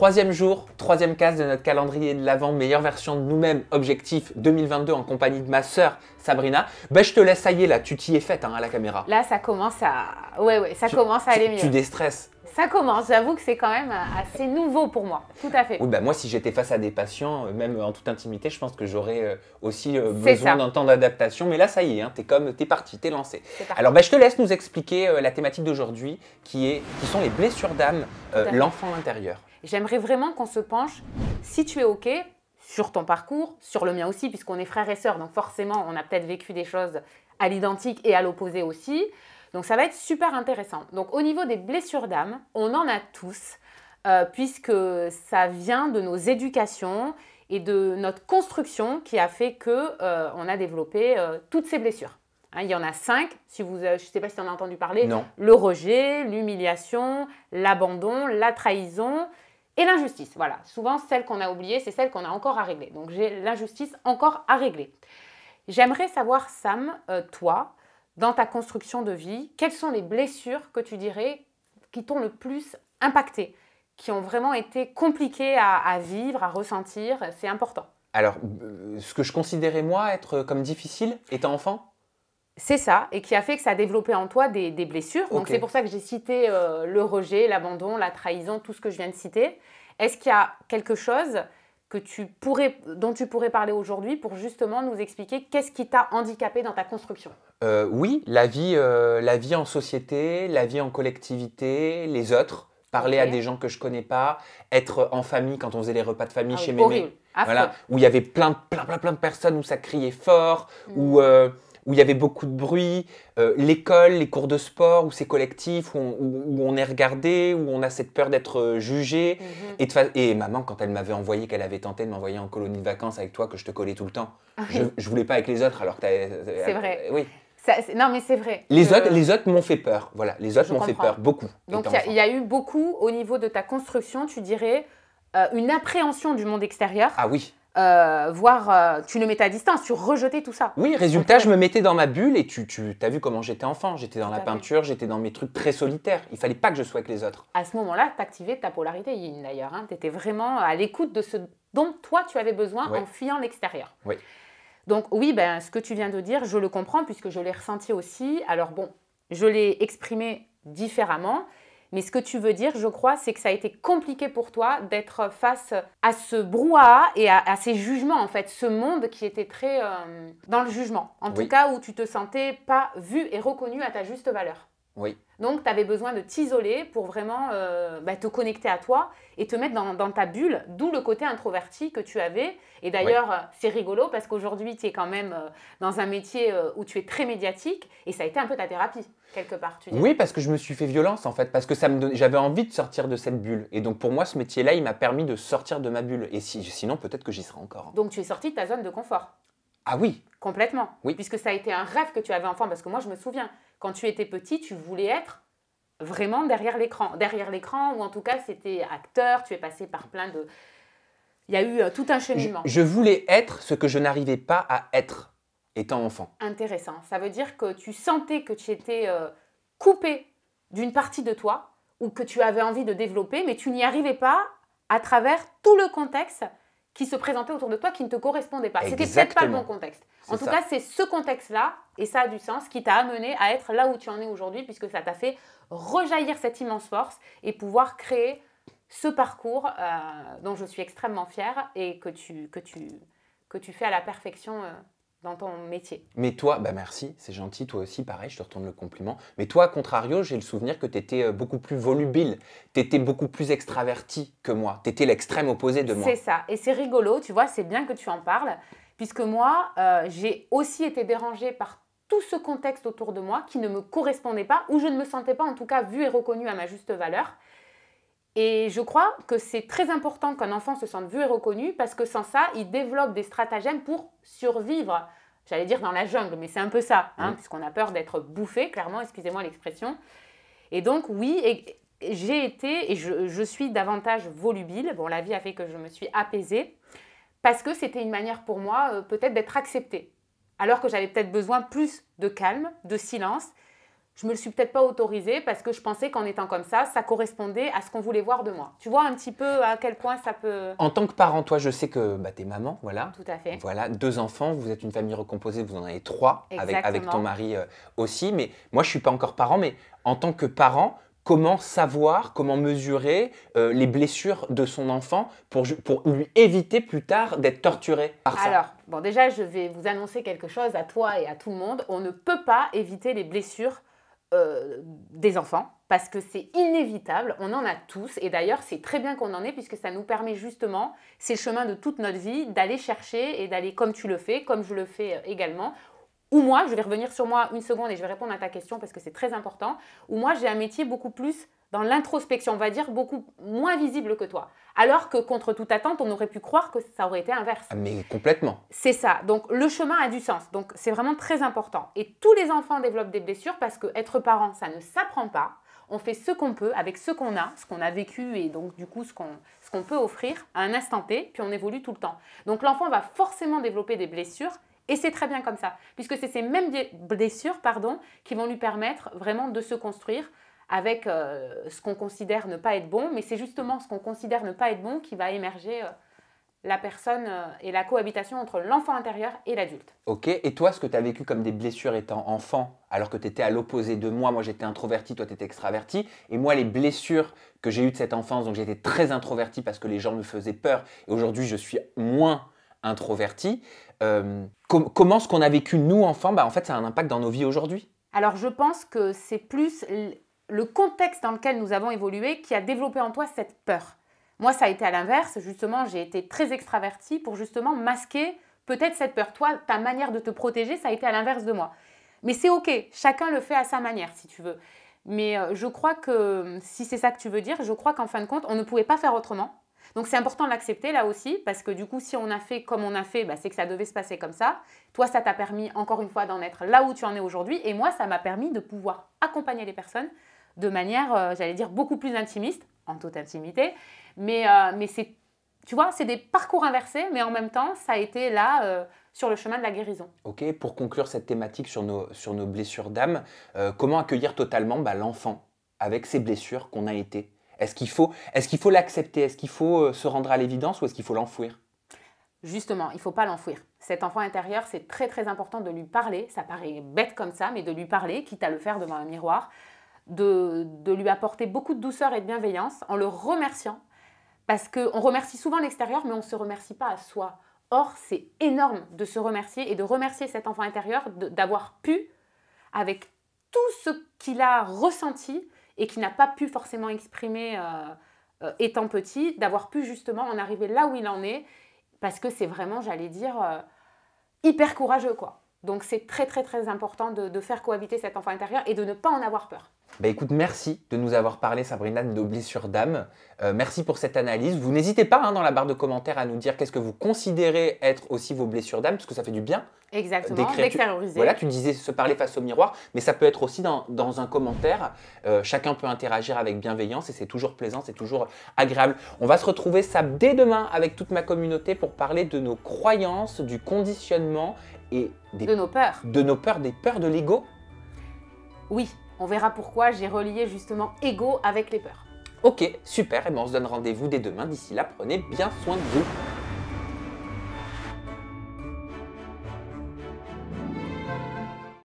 Troisième jour, troisième case de notre calendrier de l'avant, meilleure version de nous-mêmes, objectif 2022 en compagnie de ma sœur Sabrina. Ben je te laisse, ça y est là, tu t'y es faite hein, à la caméra. Là ça commence à... Ouais ouais, ça commence à aller mieux. Tu déstresses. Ça commence, j'avoue que c'est quand même euh, assez nouveau pour moi, tout à fait. Oui, ben, moi si j'étais face à des patients, euh, même en toute intimité, je pense que j'aurais euh, aussi besoin d'un temps d'adaptation. Mais là ça y est, hein, t'es comme, t'es parti, t'es lancé. Alors ben je te laisse nous expliquer la thématique d'aujourd'hui qui, est, qui sont les blessures d'âme, l'enfant intérieur. J'aimerais vraiment qu'on se penche, si tu es OK, sur ton parcours, sur le mien aussi, puisqu'on est frères et sœurs, donc forcément, on a peut-être vécu des choses à l'identique et à l'opposé aussi. Donc ça va être super intéressant. Donc au niveau des blessures d'âme, on en a tous, euh, puisque ça vient de nos éducations et de notre construction qui a fait que euh, on a développé euh, toutes ces blessures. Hein, il y en a cinq, si vous, je ne sais pas si tu en as entendu parler. Non. Le rejet, l'humiliation, l'abandon, la trahison et l'injustice, voilà. Souvent, celle qu'on a oubliée, c'est celle qu'on a encore à régler. Donc, j'ai l'injustice encore à régler. J'aimerais savoir, Sam, euh, toi, dans ta construction de vie, quelles sont les blessures que tu dirais qui t'ont le plus impacté, qui ont vraiment été compliquées à, à vivre, à ressentir C'est important. Alors, euh, ce que je considérais moi être euh, comme difficile étant enfant c'est ça, et qui a fait que ça a développé en toi des, blessures. Donc c'est pour ça que j'ai cité euh, le rejet, l'abandon, la trahison, tout ce que je viens de citer. Est-ce qu'il y a quelque chose que tu pourrais, dont tu pourrais parler aujourd'hui pour justement nous expliquer qu'est-ce qui t'a handicapé dans ta construction euh, Oui, la vie, euh, la vie en société, la vie en collectivité, les autres parler à des gens que je connais pas, être en famille quand on faisait les repas de famille ah chez Mémé. Voilà, où il y avait plein, plein, plein, de personnes où ça criait fort, ou mmh. où où il y avait beaucoup de bruit, euh, l'école, les cours de sport, où c'est collectif, où on, est regardé, où on a cette peur d'être euh, jugé. Mhm. et, maman, quand elle m'avait envoyé, qu'elle avait tenté de m'envoyer en colonie de vacances avec toi, que je te collais tout le temps, ah je, je, voulais pas avec les autres alors euh, C'est vrai. Oui. non, mais c'est vrai. Les, autres, autres m'ont fait peur. Voilà, les autres m'ont fait peur, beaucoup. Donc, il y, a eu beaucoup au niveau de ta construction, tu dirais, une appréhension du monde extérieur. Ah oui. Euh, voir voire euh, tu le mettais à distance, tu rejetais tout ça. Oui, résultat, je me euh, mettais dans ma bulle et tu, tu as vu comment j'étais enfant. J'étais dans la peinture, j'étais dans mes trucs très solitaires. Il fallait pas que je sois avec les autres. À ce moment-là, tu activais ta polarité yin d'ailleurs. Hein. Tu étais vraiment à l'écoute de ce dont toi tu avais besoin en fuyant l'extérieur. Oui. Donc oui, ben, ce que tu viens de dire, je le comprends puisque je l'ai ressenti aussi. Alors bon, je l'ai exprimé différemment. Mais ce que tu veux dire, je crois, c'est que ça a été compliqué pour toi d'être face à ce brouhaha et à, ces jugements, en fait, ce monde qui était très euh, dans le jugement. En tout cas, où tu te sentais pas vu et reconnu à ta juste valeur. Oui, donc, tu avais besoin de t'isoler pour vraiment euh, bah, te connecter à toi et te mettre dans, ta bulle, d'où le côté introverti que tu avais. Et d'ailleurs, euh, c'est rigolo parce qu'aujourd'hui, tu es quand même euh, dans un métier où tu es très médiatique et ça a été un peu ta thérapie, quelque part. oui, parce que je me suis fait violence, en fait, parce que j'avais envie de sortir de cette bulle. Et donc, pour moi, ce métier-là, il m'a permis de sortir de ma bulle. Et sinon, peut-être que j'y serais encore. Donc, tu es sorti de ta zone de confort. Ah oui Complètement. Oui. Puisque ça a été un rêve que tu avais enfant, parce que moi je me souviens, quand tu étais petit, tu voulais être vraiment derrière l'écran. Derrière l'écran, ou en tout cas c'était acteur, tu es passé par plein de... Il y a eu euh, tout un cheminement. Je, voulais être ce que je n'arrivais pas à être étant enfant. Intéressant. Ça veut dire que tu sentais que tu étais euh, coupé d'une partie de toi, ou que tu avais envie de développer, mais tu n'y arrivais pas à travers tout le contexte qui se présentaient autour de toi qui ne te correspondaient pas. C'était peut-être pas le bon contexte. En tout cas, c'est ce contexte-là, et ça a du sens, qui t'a amené à être là où tu en es aujourd'hui, puisque ça t'a fait rejaillir cette immense force et pouvoir créer ce parcours euh, dont je suis extrêmement fière et que tu, que tu, que tu fais à la perfection euh, dans ton métier. Mais toi, bah merci, c'est gentil, toi aussi, pareil, je te retourne le compliment. Mais toi, à contrario, j'ai le souvenir que tu étais euh, beaucoup plus volubile, tu étais beaucoup plus extraverti que moi, tu étais l'extrême opposé de moi. C'est ça, et c'est rigolo, tu vois, c'est bien que tu en parles, puisque moi, euh, j'ai aussi été dérangée par tout ce contexte autour de moi qui ne me correspondait pas, ou je ne me sentais pas, en tout cas, vue et reconnue à ma juste valeur. Et je crois que c'est très important qu'un enfant se sente vu et reconnu parce que sans ça, il développe des stratagèmes pour survivre. J'allais dire dans la jungle, mais c'est un peu ça, hein, puisqu'on a peur d'être bouffé, clairement, excusez-moi l'expression. Et donc, oui, j'ai été, et je, suis davantage volubile. Bon, la vie a fait que je me suis apaisée, parce que c'était une manière pour moi, euh, peut-être, d'être acceptée. Alors que j'avais peut-être besoin plus de calme, de silence, je me le suis peut-être pas autorisé parce que je pensais qu'en étant comme ça, ça correspondait à ce qu'on voulait voir de moi. Tu vois un petit peu à quel point ça peut. En tant que parent, toi, je sais que bah, es maman, voilà. Tout à fait. Voilà, deux enfants, vous êtes une famille recomposée, vous en avez trois avec, avec, ton mari euh, aussi. Mais moi, je suis pas encore parent, mais en tant que parent, comment savoir, comment mesurer euh, les blessures de son enfant pour, pour lui éviter plus tard d'être torturé par ça Alors, bon, déjà, je vais vous annoncer quelque chose à toi et à tout le monde. On ne peut pas éviter les blessures euh, des enfants, parce que c'est inévitable, on en a tous, et d'ailleurs c'est très bien qu'on en ait, puisque ça nous permet justement, c'est le chemin de toute notre vie, d'aller chercher et d'aller comme tu le fais, comme je le fais euh, également, ou moi, je vais revenir sur moi une seconde et je vais répondre à ta question parce que c'est très important, ou moi j'ai un métier beaucoup plus dans l'introspection, on va dire, beaucoup moins visible que toi. Alors que contre toute attente, on aurait pu croire que ça aurait été inverse. Ah, mais complètement. C'est ça. Donc le chemin a du sens. Donc c'est vraiment très important. Et tous les enfants développent des blessures parce qu'être parent, ça ne s'apprend pas. On fait ce qu'on peut avec ce qu'on a, ce qu'on a vécu et donc du coup ce qu'on peut offrir à un instant T, puis on évolue tout le temps. Donc l'enfant va forcément développer des blessures et c'est très bien comme ça, puisque c'est ces mêmes blessures pardon, qui vont lui permettre vraiment de se construire, avec euh, ce qu'on considère ne pas être bon, mais c'est justement ce qu'on considère ne pas être bon qui va émerger euh, la personne euh, et la cohabitation entre l'enfant intérieur et l'adulte. Ok, et toi, ce que tu as vécu comme des blessures étant enfant, alors que tu étais à l'opposé de moi, moi j'étais introverti, toi tu étais extraverti, et moi les blessures que j'ai eues de cette enfance, donc j'étais très introverti parce que les gens me faisaient peur, et aujourd'hui je suis moins introverti, comment ce qu'on a vécu nous enfants, bah, en fait ça a un impact dans nos vies aujourd'hui alors je pense que c'est plus le contexte dans lequel nous avons évolué qui a développé en toi cette peur. Moi, ça a été à l'inverse. Justement, j'ai été très extraverti pour justement masquer peut-être cette peur. Toi, ta manière de te protéger, ça a été à l'inverse de moi. Mais c'est OK, chacun le fait à sa manière, si tu veux. Mais euh, je crois que, si c'est ça que tu veux dire, je crois qu'en fin de compte, on ne pouvait pas faire autrement. Donc c'est important de l'accepter là aussi, parce que du coup, si on a fait comme on a fait, bah, c'est que ça devait se passer comme ça. Toi, ça t'a permis, encore une fois, d'en être là où tu en es aujourd'hui. Et moi, ça m'a permis de pouvoir accompagner les personnes de manière, euh, j'allais dire, beaucoup plus intimiste, en toute intimité. Mais, euh, mais c'est, tu vois, c'est des parcours inversés, mais en même temps, ça a été là euh, sur le chemin de la guérison. Ok, pour conclure cette thématique sur nos, sur nos blessures d'âme, comment accueillir totalement bah, l'enfant avec ses blessures qu'on a été Est-ce qu'il faut, est-ce qu'il faut l'accepter Est-ce qu'il faut se rendre à l'évidence ou est-ce qu'il faut l'enfouir Justement, il ne faut pas l'enfouir. Cet enfant intérieur, c'est très très important de lui parler. Ça paraît bête comme ça, mais de lui parler, quitte à le faire devant un miroir, de, lui apporter beaucoup de douceur et de bienveillance en le remerciant. Parce qu'on remercie souvent l'extérieur, mais on ne se remercie pas à soi. Or, c'est énorme de se remercier et de remercier cet enfant intérieur d'avoir pu, avec tout ce qu'il a ressenti et qu'il n'a pas pu forcément exprimer euh, euh, étant petit, d'avoir pu justement en arriver là où il en est, parce que c'est vraiment, j'allais dire, euh, hyper courageux, quoi. Donc c'est très très très important de faire cohabiter cet enfant intérieur et de ne pas en avoir peur. Bah, écoute, merci de nous avoir parlé, Sabrina, de nos blessures d'âme. Euh, merci pour cette analyse. Vous n'hésitez pas hein, dans la barre de commentaires à nous dire qu'est-ce que vous considérez être aussi vos blessures d'âme, parce que ça fait du bien. Euh, Exactement, d'extérioriser. Voilà, tu disais se parler face au miroir, mais ça peut être aussi dans, un commentaire. Euh, chacun peut interagir avec bienveillance et c'est toujours plaisant, c'est toujours agréable. On va se retrouver ça dès demain avec toute ma communauté pour parler de nos croyances, du conditionnement et des, de nos peurs. De nos peurs, des peurs de l'ego. Oui, on verra pourquoi j'ai relié justement ego avec les peurs. Ok, super, et eh ben on se donne rendez-vous dès demain. D'ici là, prenez bien soin de vous.